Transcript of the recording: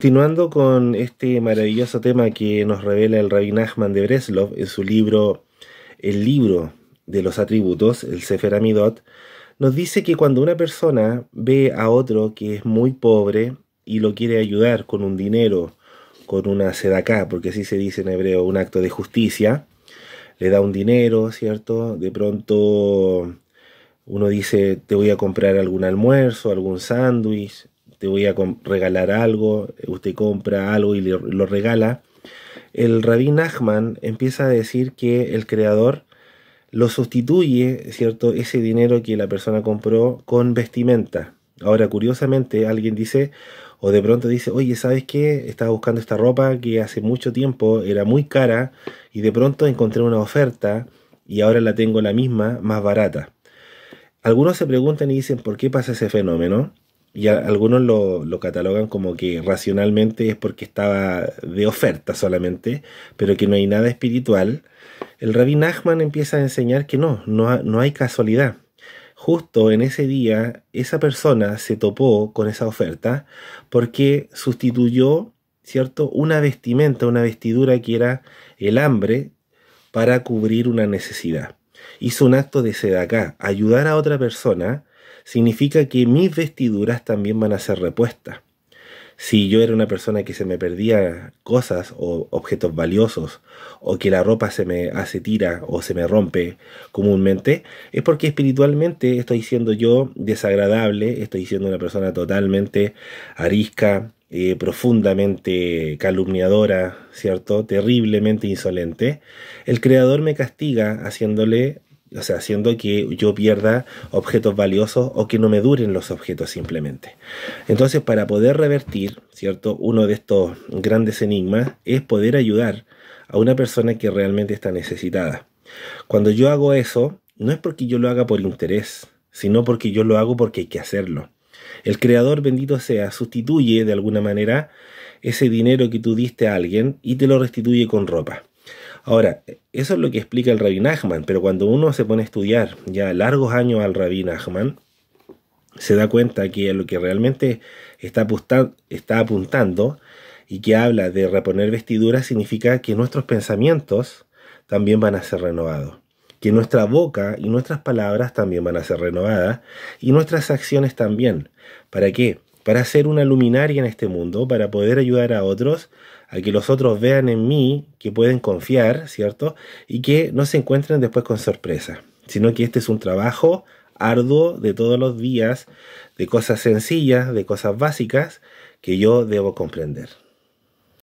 Continuando con este maravilloso tema que nos revela el Rabbi Nachman de Breslov en su libro El libro de los atributos, el Sefer Amidot, nos dice que cuando una persona ve a otro que es muy pobre y lo quiere ayudar con un dinero, con una sedaká, porque así se dice en hebreo, un acto de justicia, le da un dinero, ¿cierto? De pronto uno dice, te voy a comprar algún almuerzo, algún sándwich, te voy a regalar algo, usted compra algo y lo regala, el rabí Nachman empieza a decir que el creador lo sustituye, ¿cierto?, ese dinero que la persona compró con vestimenta. Ahora, curiosamente, alguien dice, o de pronto dice, oye, ¿sabes qué? Estaba buscando esta ropa que hace mucho tiempo era muy cara y de pronto encontré una oferta y ahora la tengo la misma, más barata. Algunos se preguntan y dicen, ¿por qué pasa ese fenómeno? y algunos lo, catalogan como que racionalmente es porque estaba de oferta solamente, pero que no hay nada espiritual, el rabí Nachman empieza a enseñar que no, no, no hay casualidad. Justo en ese día, esa persona se topó con esa oferta porque sustituyó, ¿cierto?, una vestimenta, una vestidura que era el hambre para cubrir una necesidad. Hizo un acto de sedacá, ayudar a otra persona significa que mis vestiduras también van a ser repuestas. Si yo era una persona que se me perdía cosas o objetos valiosos, o que la ropa se me hace tira o se me rompe comúnmente, es porque espiritualmente estoy siendo yo desagradable, estoy siendo una persona totalmente arisca, eh, profundamente calumniadora, ¿cierto? Terriblemente insolente. El Creador me castiga haciéndole o sea, haciendo que yo pierda objetos valiosos o que no me duren los objetos simplemente. Entonces, para poder revertir, ¿cierto? Uno de estos grandes enigmas es poder ayudar a una persona que realmente está necesitada. Cuando yo hago eso, no es porque yo lo haga por interés, sino porque yo lo hago porque hay que hacerlo. El creador, bendito sea, sustituye de alguna manera ese dinero que tú diste a alguien y te lo restituye con ropa. Ahora, eso es lo que explica el rabino Nachman, pero cuando uno se pone a estudiar ya largos años al rabino Nachman, se da cuenta que lo que realmente está, está apuntando y que habla de reponer vestiduras significa que nuestros pensamientos también van a ser renovados, que nuestra boca y nuestras palabras también van a ser renovadas y nuestras acciones también. ¿Para qué? para ser una luminaria en este mundo, para poder ayudar a otros, a que los otros vean en mí que pueden confiar, ¿cierto? Y que no se encuentren después con sorpresa, sino que este es un trabajo arduo de todos los días, de cosas sencillas, de cosas básicas que yo debo comprender.